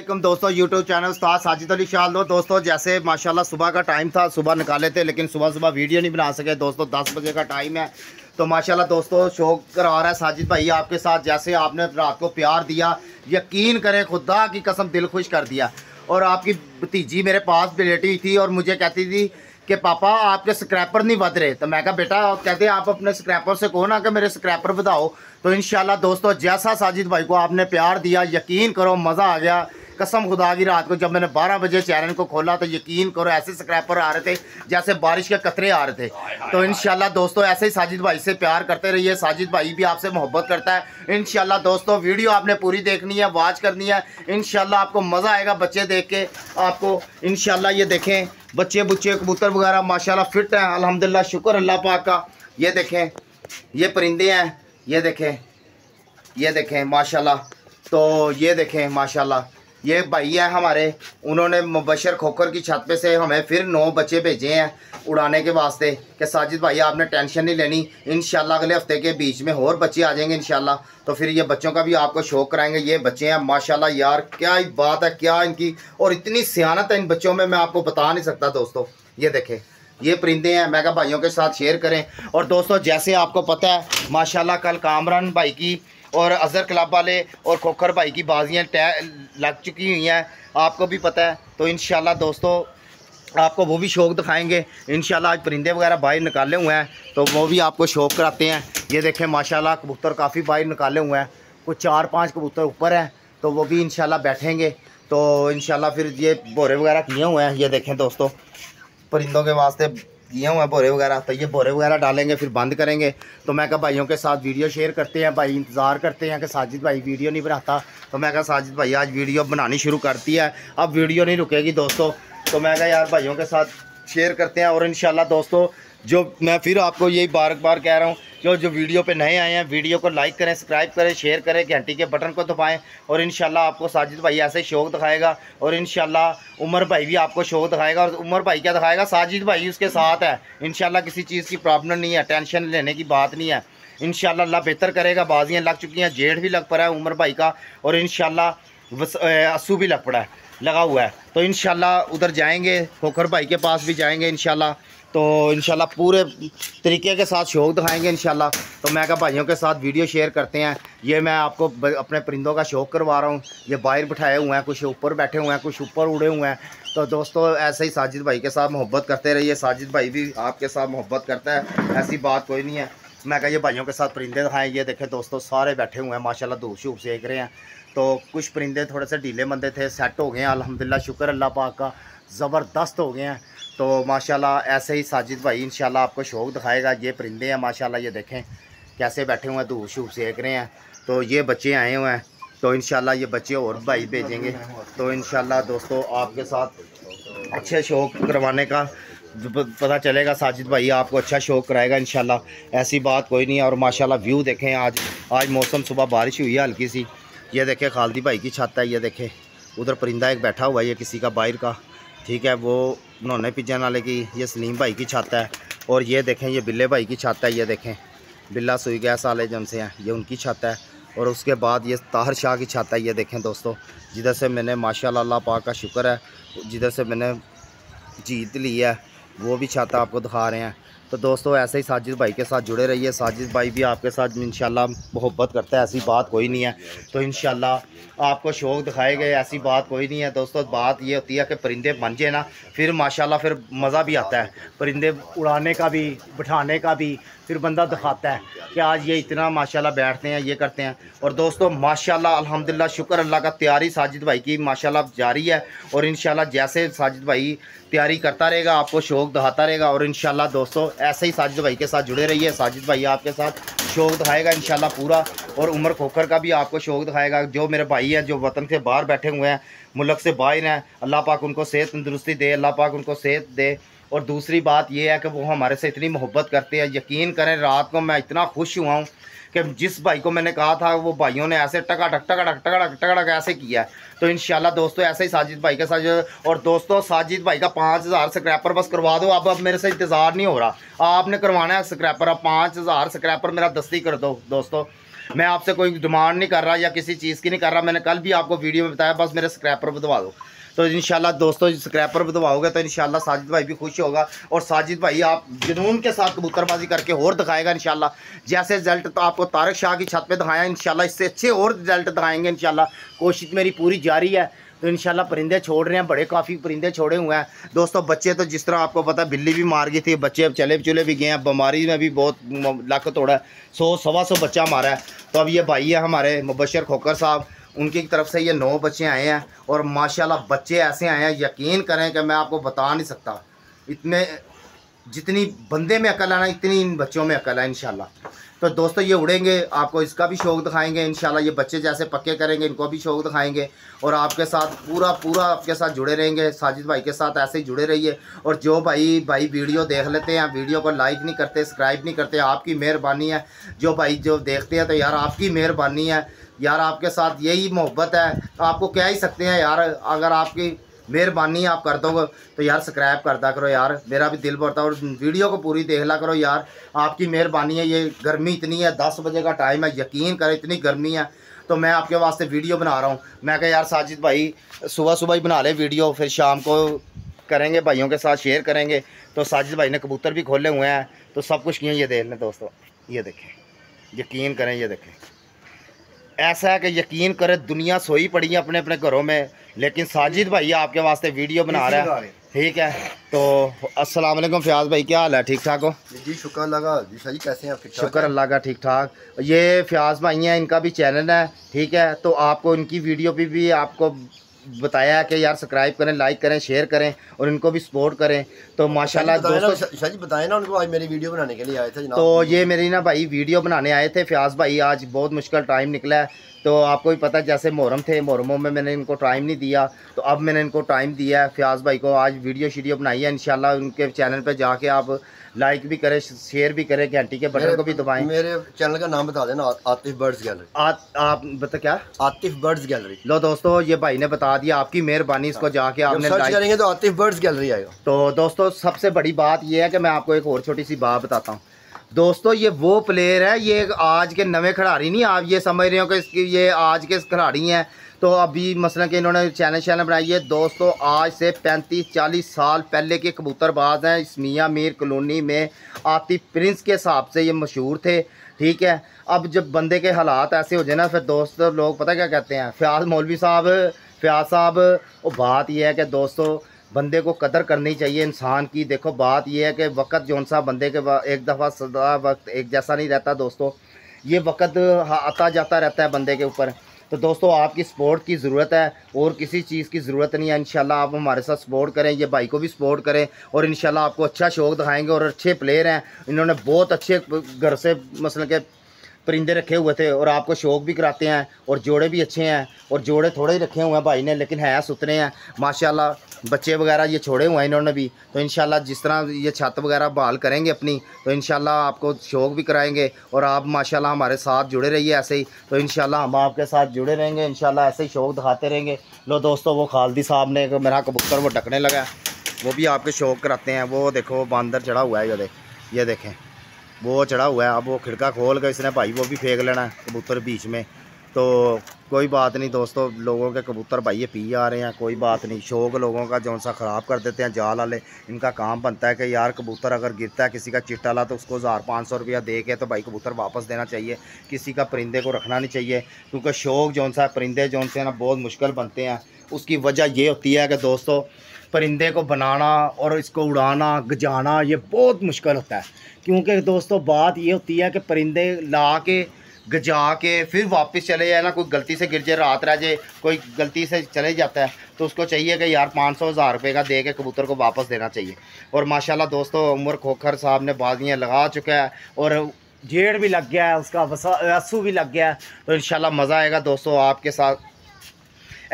علیکم دوستوں YouTube channel استاد ساجد علی شاہ لو دوستوں جیسے ماشاءاللہ صبح کا ٹائم تھا صبح نکالے تھے لیکن صبح صبح ویڈیو نہیں بنا سکے دوستوں دس بجے کا ٹائم ہے تو ماشاءاللہ دوستو شو شوق رہا ہے ساجد بھائی آپ کے ساتھ جیسے آپ نے رات کو پیار دیا یقین کریں خدا کی قسم دل خوش کر دیا اور آپ کی بھتیجی میرے پاس بلیٹی تھی اور مجھے کہتی تھی کہ پاپا آپ کے سکریپر نہیں بد رہے تو میں کہا بیٹا کہتے آپ اپنے سکریپر سے کہو نا کہ میرے سکریپر بتاؤ تو انشاءاللہ دوستو جیسا ساجد بھائی کو آپ نے پیار دیا یقین کرو مزہ آ گیا قسم خدا کی رات کو جب میں نے بارہ بجے چینل کو کھولا تو یقین کرو ایسے سکریپر آ رہے تھے جیسے بارش کے قطرے آ رہے تھے تو انشاءاللہ دوستو ایسے ہی ساجد بھائی سے پیار کرتے رہیے ساجد بھائی بھی آپ سے محبت کرتا ہے انشاءاللہ دوستو ویڈیو آپ نے پوری دیکھنی ہے واچ کرنی ہے انشاءاللہ آپ کو مزہ آئے گا بچے دیکھ کے آپ کو انشاءاللہ یہ دیکھیں بچے بچے کبوتر وغیرہ ماشاء فٹ ہیں الحمد شکر اللہ پاک کا یہ دیکھیں یہ پرندے ہیں یہ دیکھیں یہ دیکھیں ماشاء تو یہ دیکھیں ماشاءاللہ یہ بھائی ہیں ہمارے انہوں نے مبشر کھوکھر کی چھت پہ سے ہمیں پھر نو بچے بھیجے ہیں اڑانے کے واسطے کہ ساجد بھائی آپ نے ٹینشن نہیں لینی انشاءاللہ اگلے ہفتے کے بیچ میں اور بچے آ جائیں گے انشاءاللہ تو پھر یہ بچوں کا بھی آپ کو شوق کرائیں گے یہ بچے ہیں ماشاءاللہ یار کیا ہی بات ہے کیا ان کی اور اتنی سیانت ہے ان بچوں میں میں آپ کو بتا نہیں سکتا دوستو یہ دیکھیں یہ پرندے ہیں میگا بھائیوں کے ساتھ شیئر کریں اور دوستو جیسے آپ کو پتہ ہے ماشاءاللہ کل کامران بھائی کی اور اظہر کلب والے اور کھوکر بھائی کی بازیاں لگ چکی ہوئی ہیں آپ کو بھی پتہ ہے تو انشاءاللہ دوستو آپ کو وہ بھی شوق دکھائیں گے انشاءاللہ آج پرندے وغیرہ باہر نکالے ہوئے ہیں تو وہ بھی آپ کو شوق کراتے ہیں یہ دیکھیں ماشاءاللہ کبوتر کافی باہر نکالے ہوئے ہیں کچھ چار پانچ کبوتر اوپر ہیں تو وہ بھی انشاءاللہ بیٹھیں گے تو انشاءاللہ پھر یہ بورے وغیرہ کیے ہوئے ہیں یہ دیکھیں دوستو پرندوں کے واسطے کیا ہوا ہے بورے وغیرہ تو یہ بورے وغیرہ ڈالیں گے پھر بند کریں گے تو میں کہا بھائیوں کے ساتھ ویڈیو شیئر کرتے ہیں بھائی انتظار کرتے ہیں کہ ساجد بھائی ویڈیو نہیں بناتا تو میں کہا ساجد بھائی آج ویڈیو بنانی شروع کرتی ہے اب ویڈیو نہیں رکے گی دوستو تو میں کہا یار بھائیوں کے ساتھ شیئر کرتے ہیں اور انشاءاللہ دوستو جو میں پھر آپ کو یہی بار بار کہہ رہا ہوں جو جو ویڈیو پہ نئے آئے ہیں ویڈیو کو لائک کریں سبسکرائب کریں شیئر کریں گھنٹی کے بٹن کو دبائیں اور انشاءاللہ آپ کو ساجد بھائی ایسے شوق دکھائے گا اور انشاءاللہ عمر بھائی بھی آپ کو شوق دکھائے گا اور عمر بھائی کیا دکھائے گا ساجد بھائی اس کے ساتھ ہے انشاءاللہ کسی چیز کی پرابلم نہیں ہے ٹینشن لینے کی بات نہیں ہے انشاءاللہ اللہ بہتر کرے گا بازیاں لگ چکی ہیں جیڑھ بھی لگ پڑا ہے عمر بھائی کا اور ان شاء بھی لگ پڑا ہے لگا ہوا ہے تو انشاءاللہ ادھر جائیں گے کھوکھر بھائی کے پاس بھی جائیں گے انشاءاللہ تو انشاءاللہ پورے طریقے کے ساتھ شوق دکھائیں گے انشاءاللہ تو میں کہا بھائیوں کے ساتھ ویڈیو شیئر کرتے ہیں یہ میں آپ کو اپنے پرندوں کا شوق کروا رہا ہوں یہ باہر بٹھائے ہوئے ہیں کچھ اوپر بیٹھے ہوئے ہیں کچھ اوپر اڑے ہوئے ہیں تو دوستو ایسے ہی ساجد بھائی کے ساتھ محبت کرتے رہیے ساجد بھائی بھی آپ کے ساتھ محبت کرتا ہے ایسی بات کوئی نہیں ہے میں کہا یہ بھائیوں کے ساتھ پرندے دکھائیں یہ دیکھیں دوستو سارے بیٹھے ہوئے ہیں ماشاءاللہ دھوپ شوپ سیک رہے ہیں تو کچھ پرندے تھوڑے سے ڈھیلے مندے تھے سیٹ ہو گئے ہیں الحمدللہ شکر اللہ پاک کا زبردست ہو گئے ہیں تو ماشاءاللہ ایسے ہی ساجد بھائی انشاءاللہ آپ کو شوق دکھائے گا یہ پرندے ہیں ماشاءاللہ یہ دیکھیں کیسے بیٹھے ہوئے ہیں دھوپ شوپ سیک رہے ہیں تو یہ بچے آئے ہوئے ہیں تو انشاءاللہ یہ بچے اور بھائی بھیجیں گے تو انشاءاللہ دوستو آپ کے ساتھ اچھے شوق کروانے کا پتہ چلے گا ساجد بھائی آپ کو اچھا شوق کرائے گا انشاءاللہ ایسی بات کوئی نہیں ہے اور ماشاءاللہ ویو دیکھیں آج آج موسم صبح بارش ہوئی ہے ہلکی سی یہ دیکھیں خالدی بھائی کی چھت ہے یہ دیکھیں ادھر پرندہ ایک بیٹھا ہوا ہے یہ کسی کا باہر کا ٹھیک ہے وہ نونے پجن نالے کی یہ سلیم بھائی کی چھاتا ہے اور یہ دیکھیں یہ بلے بھائی کی ہے یہ دیکھیں بلا سوئی گیس والے جن سے ہیں یہ ان کی چھت ہے اور اس کے بعد یہ تاہر شاہ کی چھت ہے یہ دیکھیں دوستو جدھر سے میں نے ماشاءاللہ اللہ پاک کا شکر ہے جدھر سے میں نے جیت لی ہے وہ بھی چھاتا آپ کو دکھا رہے ہیں تو دوستو ایسے ہی ساجد بھائی کے ساتھ جڑے رہیے ساجد بھائی بھی آپ کے ساتھ انشاءاللہ محبت کرتا ہے ایسی بات کوئی نہیں ہے تو انشاءاللہ آپ کو شوق دکھائے گئے ایسی بات کوئی نہیں ہے دوستو بات یہ ہوتی ہے کہ پرندے بن جائے نا پھر ماشاءاللہ پھر مزہ بھی آتا ہے پرندے اڑانے کا بھی بٹھانے کا بھی پھر بندہ دکھاتا ہے کہ آج یہ اتنا ماشاءاللہ بیٹھتے ہیں یہ کرتے ہیں اور دوستو ماشاءاللہ الحمدللہ شکر اللہ کا تیاری ساجد بھائی کی ماشاءاللہ جاری ہے اور انشاءاللہ جیسے ساجد بھائی تیاری کرتا رہے گا آپ کو شوق دہاتا رہے گا اور انشاءاللہ دوستو ایسے ہی ساجد بھائی کے ساتھ جڑے رہیے ساجد بھائی آپ کے ساتھ شوق دکھائے گا انشاءاللہ پورا اور عمر کھوکر کا بھی آپ کو شوق دکھائے گا جو میرے بھائی ہیں جو وطن سے باہر بیٹھے ہوئے ہیں ملک سے باہر ہیں اللہ پاک ان کو صحت تندرستی دے اللہ پاک ان کو صحت دے اور دوسری بات یہ ہے کہ وہ ہمارے سے اتنی محبت کرتے ہیں یقین کریں رات کو میں اتنا خوش ہوا ہوں کہ جس بھائی کو میں نے کہا تھا وہ بھائیوں نے ایسے ٹکا ٹک ٹکا ٹک ٹکا ٹکڑک ایسے کیا ہے تو انشاءاللہ دوستو ایسے ہی ساجد بھائی کا ساجد اور دوستو ساجد بھائی کا پانچ ہزار سکریپر بس کروا دو اب اب میرے سے انتظار نہیں ہو رہا آپ نے کروانا ہے سکریپر اب پانچ ہزار سکریپر میرا دستی کر دو دوستو میں آپ سے کوئی ڈیمانڈ نہیں کر رہا یا کسی چیز کی نہیں کر رہا میں نے کل بھی آپ کو ویڈیو میں بتایا بس میرے سکریپر بدوا دو تو انشاءاللہ دوستو اللہ جی دوستوں اسکریپر بدواؤ گے تو انشاءاللہ ساجد بھائی بھی خوش ہوگا اور ساجد بھائی آپ جنون کے ساتھ کبوتر بازی کر کے اور دکھائے گا انشاءاللہ جیسے رزلٹ تو آپ کو تارک شاہ کی چھت پہ دکھائیں انشاءاللہ اس سے اچھے اور رزلٹ دکھائیں گے انشاءاللہ کوشش میری پوری جاری ہے تو انشاءاللہ پرندے چھوڑ رہے ہیں بڑے کافی پرندے چھوڑے ہوئے ہیں دوستو بچے تو جس طرح آپ کو پتا بلی بھی مار گئی تھی بچے اب چلے چلے بھی گئے ہیں بیماری میں بھی بہت لاکھ توڑا ہے سو سوا سو بچہ مارا ہے تو اب یہ بھائی ہے ہمارے مبشر کھوکر صاحب ان کی طرف سے یہ نو بچے آئے ہیں اور ماشاءاللہ اللہ بچے ایسے آئے ہیں یقین کریں کہ میں آپ کو بتا نہیں سکتا اتنے جتنی بندے میں عقل آنا اتنی ان بچوں میں عقل ہے ان شاء اللہ تو دوستوں یہ اڑیں گے آپ کو اس کا بھی شوق دکھائیں گے ان شاء اللہ یہ بچے جیسے پکے کریں گے ان کو بھی شوق دکھائیں گے اور آپ کے ساتھ پورا پورا آپ کے ساتھ جڑے رہیں گے ساجد بھائی کے ساتھ ایسے ہی جڑے رہیے اور جو بھائی بھائی ویڈیو دیکھ لیتے ہیں ویڈیو کو لائک نہیں کرتے سبسکرائب نہیں کرتے آپ کی مہربانی ہے جو بھائی جو دیکھتے ہیں تو یار آپ کی مہربانی ہے یار آپ کے ساتھ یہی محبت ہے آپ کو کہہ ہی سکتے ہیں یار اگر آپ کی مہربانی آپ کر دو گے تو یار کر کرتا کرو یار میرا بھی دل بڑھتا اور ویڈیو کو پوری دیکھ لا کرو یار آپ کی مہربانی ہے یہ گرمی اتنی ہے دس بجے کا ٹائم ہے یقین کرے اتنی گرمی ہے تو میں آپ کے واسطے ویڈیو بنا رہا ہوں میں کہا یار ساجد بھائی صبح صبح ہی بنا لے ویڈیو پھر شام کو کریں گے بھائیوں کے ساتھ شیئر کریں گے تو ساجد بھائی نے کبوتر بھی کھولے ہوئے ہیں تو سب کچھ کیوں یہ دیکھ لیں دوستوں یہ دیکھیں یقین کریں یہ دیکھیں ایسا ہے کہ یقین کرے دنیا سوئی پڑی اپنے اپنے گھروں میں لیکن ساجد بھائی آپ کے واسطے ویڈیو بنا رہا ہے ٹھیک ہے تو السلام علیکم فیاض بھائی کیا حال ہے ٹھیک ٹھاک ہو جی, جی، شکر اللہ کا جی جی شاہ کیسے ہیں شکر اللہ کا ٹھیک ٹھاک یہ فیاض بھائی ہیں ان کا بھی چینل ہے ٹھیک ہے تو آپ کو ان کی ویڈیو پہ بھی آپ کو بتایا ہے کہ یار سبسکرائب کریں لائک کریں شیئر کریں اور ان کو بھی سپورٹ کریں تو جی ماشاء اللہ جی بتائیں ویڈیو بنانے کے لیے آئے تھے تو یہ میری نا بھائی ویڈیو بنانے آئے تھے فیاض بھائی آج بہت مشکل ٹائم نکلا ہے تو آپ کو بھی پتہ جیسے محرم تھے محرموں میں میں نے ان کو ٹائم نہیں دیا تو اب میں نے ان کو ٹائم دیا ہے فیاض بھائی کو آج ویڈیو شیڈیو بنائی ہے انشاءاللہ ان کے چینل پہ جا کے آپ لائک بھی کریں شیئر بھی کریں گھنٹی کے بٹن کو بھی دبائیں میرے چینل کا نام بتا دینا آتف برڈز گیلری آپ بتا کیا آتف برڈز گیلری لو دوستو یہ بھائی نے بتا دیا آپ کی مہربانی اس کو جا کے آپ نے سرچ کریں گے تو آتف برڈز گیلری آئے گا تو دوستو سب سے بڑی بات یہ ہے کہ میں آپ کو ایک اور چھوٹی سی بات بتاتا ہوں دوستو یہ وہ پلیئر ہے یہ آج کے نوے کھڑاری نہیں آپ یہ سمجھ رہے ہو کہ یہ آج کے کھڑاری ہیں تو ابھی مثلا کہ انہوں نے چینل شینل بنائی ہے دوستو آج سے پینتیس چالیس سال پہلے کے کبوتر باز ہیں اس میاں میر کلونی میں آتی پرنس کے حساب سے یہ مشہور تھے ٹھیک ہے اب جب بندے کے حالات ایسے ہو جائیں نا پھر دوست لوگ پتہ کیا کہتے ہیں فیاض مولوی صاحب فیاض صاحب وہ بات یہ ہے کہ دوستو بندے کو قدر کرنی چاہیے انسان کی دیکھو بات یہ ہے کہ وقت جون سا بندے کے ایک دفعہ سدا وقت ایک جیسا نہیں رہتا دوستو یہ وقت آتا جاتا رہتا ہے بندے کے اوپر تو دوستو آپ کی سپورٹ کی ضرورت ہے اور کسی چیز کی ضرورت نہیں ہے انشاءاللہ آپ ہمارے ساتھ سپورٹ کریں یہ بھائی کو بھی سپورٹ کریں اور انشاءاللہ آپ کو اچھا شوق دکھائیں گے اور اچھے پلیئر ہیں انہوں نے بہت اچھے گھر سے مثلا کہ پرندے رکھے ہوئے تھے اور آپ کو شوق بھی کراتے ہیں اور جوڑے بھی اچھے ہیں اور جوڑے تھوڑے ہی رکھے ہوئے ہیں بھائی نے لیکن ہے ستنے ہیں ماشاءاللہ بچے وغیرہ یہ چھوڑے ہوئے ہیں انہوں نے بھی تو انشاءاللہ جس طرح یہ چھت وغیرہ بال کریں گے اپنی تو انشاءاللہ آپ کو شوق بھی کرائیں گے اور آپ ماشاءاللہ ہمارے ساتھ جڑے رہیے ایسے ہی تو انشاءاللہ ہم آپ کے ساتھ جڑے رہیں گے انشاءاللہ ایسے ہی شوق دکھاتے رہیں گے لو دوستو وہ خالدی صاحب نے میرا کبوتر وہ ڈکنے ہے وہ بھی آپ کے شوق کراتے ہیں وہ دیکھو وہ باندر چڑھا ہوا ہے یہ دیکھیں وہ چڑھا ہوا ہے اب وہ کھڑکا کھول کے اس نے بھائی وہ بھی پھینک لینا ہے کبوتر بیچ میں تو کوئی بات نہیں دوستو لوگوں کے کبوتر بھائی پی آ رہے ہیں کوئی بات نہیں شوق لوگوں کا جو سا خراب کر دیتے ہیں جال والے ان کا کام بنتا ہے کہ یار کبوتر اگر گرتا ہے کسی کا چٹا لا تو اس کو ہزار پانچ سو روپیہ دے کے تو بھائی کبوتر واپس دینا چاہیے کسی کا پرندے کو رکھنا نہیں چاہیے کیونکہ شوق جون سا پرندے جون سے نا بہت مشکل بنتے ہیں اس کی وجہ یہ ہوتی ہے کہ دوستو پرندے کو بنانا اور اس کو اڑانا گجانا یہ بہت مشکل ہوتا ہے کیونکہ دوستو بات یہ ہوتی ہے کہ پرندے لا کے گجا کے پھر واپس چلے جائے نا کوئی غلطی سے گر جائے رات رہ جائے کوئی غلطی سے چلے جاتا ہے تو اس کو چاہیے کہ یار پانچ سو ہزار روپے کا دے کے کبوتر کو واپس دینا چاہیے اور ماشاءاللہ اللہ عمر کھوکھر صاحب نے بازیاں لگا چکا ہے اور جیڑ بھی لگ گیا ہے اس کا وسو بھی لگ گیا ہے تو ان شاء اللہ مزہ آئے گا دوستو آپ کے ساتھ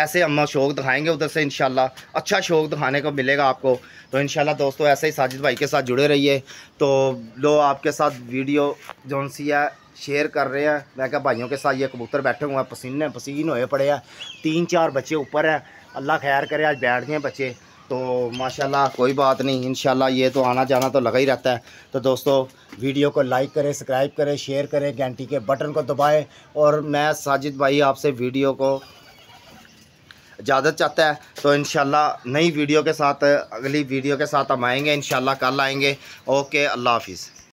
ایسے ہم شوق دکھائیں گے ادھر سے ان شاء اللہ اچھا شوق دکھانے کو ملے گا آپ کو تو ان شاء اللہ دوستوں ایسے ہی ساجد بھائی کے ساتھ جڑے رہیے تو لو آپ کے ساتھ ویڈیو جون ہے شیئر کر رہے ہیں میں کہا بھائیوں کے ساتھ یہ کبوتر بیٹھے ہوئے ہیں پسینے پسین ہوئے پڑے ہیں تین چار بچے اوپر ہیں اللہ خیر کرے آج بیٹھ گئے ہیں بچے تو ماشاءاللہ کوئی بات نہیں انشاءاللہ یہ تو آنا جانا تو لگا ہی رہتا ہے تو دوستو ویڈیو کو لائک کریں سبسکرائب کریں شیئر کریں گھنٹی کے بٹن کو دبائیں اور میں ساجد بھائی آپ سے ویڈیو کو اجازت چاہتا ہے تو انشاءاللہ نئی ویڈیو کے ساتھ اگلی ویڈیو کے ساتھ ہم آئیں گے انشاءاللہ کل آئیں گے اوکے اللہ حافظ